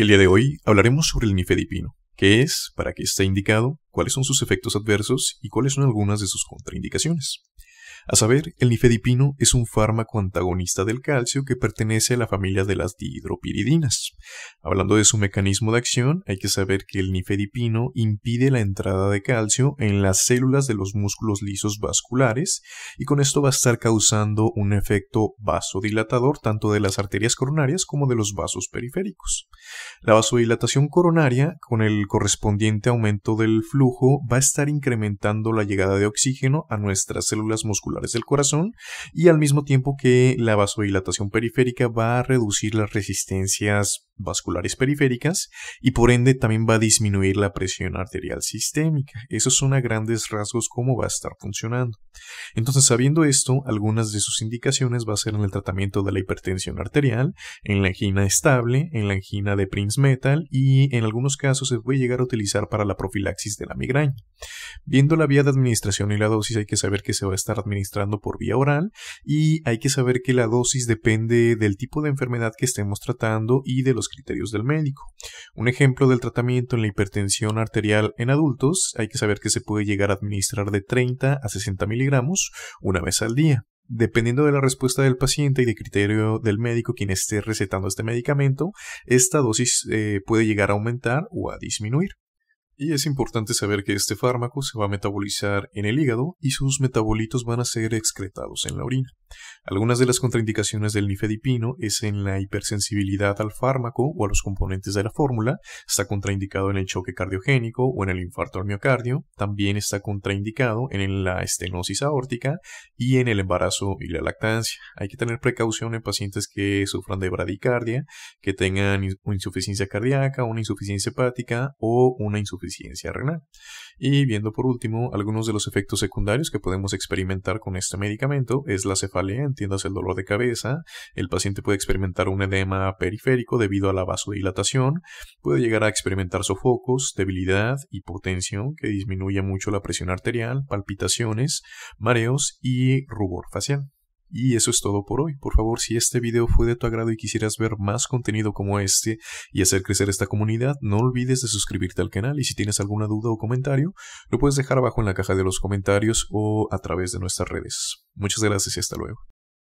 El día de hoy hablaremos sobre el nifedipino, qué es, para qué está indicado, cuáles son sus efectos adversos y cuáles son algunas de sus contraindicaciones. A saber, el nifedipino es un fármaco antagonista del calcio que pertenece a la familia de las dihidropiridinas. Hablando de su mecanismo de acción, hay que saber que el nifedipino impide la entrada de calcio en las células de los músculos lisos vasculares y con esto va a estar causando un efecto vasodilatador tanto de las arterias coronarias como de los vasos periféricos. La vasodilatación coronaria, con el correspondiente aumento del flujo, va a estar incrementando la llegada de oxígeno a nuestras células musculares del corazón y al mismo tiempo que la vasodilatación periférica va a reducir las resistencias vasculares periféricas y por ende también va a disminuir la presión arterial sistémica. Esos son a grandes rasgos cómo va a estar funcionando. Entonces, sabiendo esto, algunas de sus indicaciones va a ser en el tratamiento de la hipertensión arterial, en la angina estable, en la angina de Prince Metal y en algunos casos se puede llegar a utilizar para la profilaxis de la migraña. Viendo la vía de administración y la dosis hay que saber que se va a estar administrando por vía oral y hay que saber que la dosis depende del tipo de enfermedad que estemos tratando y de los criterios del médico. Un ejemplo del tratamiento en la hipertensión arterial en adultos, hay que saber que se puede llegar a administrar de 30 a 60 miligramos una vez al día. Dependiendo de la respuesta del paciente y de criterio del médico quien esté recetando este medicamento, esta dosis eh, puede llegar a aumentar o a disminuir. Y es importante saber que este fármaco se va a metabolizar en el hígado y sus metabolitos van a ser excretados en la orina. Algunas de las contraindicaciones del nifedipino es en la hipersensibilidad al fármaco o a los componentes de la fórmula, está contraindicado en el choque cardiogénico o en el infarto al miocardio, también está contraindicado en la estenosis aórtica y en el embarazo y la lactancia. Hay que tener precaución en pacientes que sufran de bradicardia, que tengan insuficiencia cardíaca, una insuficiencia hepática o una insuficiencia ciencia renal. Y viendo por último algunos de los efectos secundarios que podemos experimentar con este medicamento es la cefalea, entiendas el dolor de cabeza, el paciente puede experimentar un edema periférico debido a la vasodilatación, puede llegar a experimentar sofocos, debilidad, hipotensión que disminuye mucho la presión arterial, palpitaciones, mareos y rubor facial. Y eso es todo por hoy. Por favor, si este video fue de tu agrado y quisieras ver más contenido como este y hacer crecer esta comunidad, no olvides de suscribirte al canal y si tienes alguna duda o comentario, lo puedes dejar abajo en la caja de los comentarios o a través de nuestras redes. Muchas gracias y hasta luego.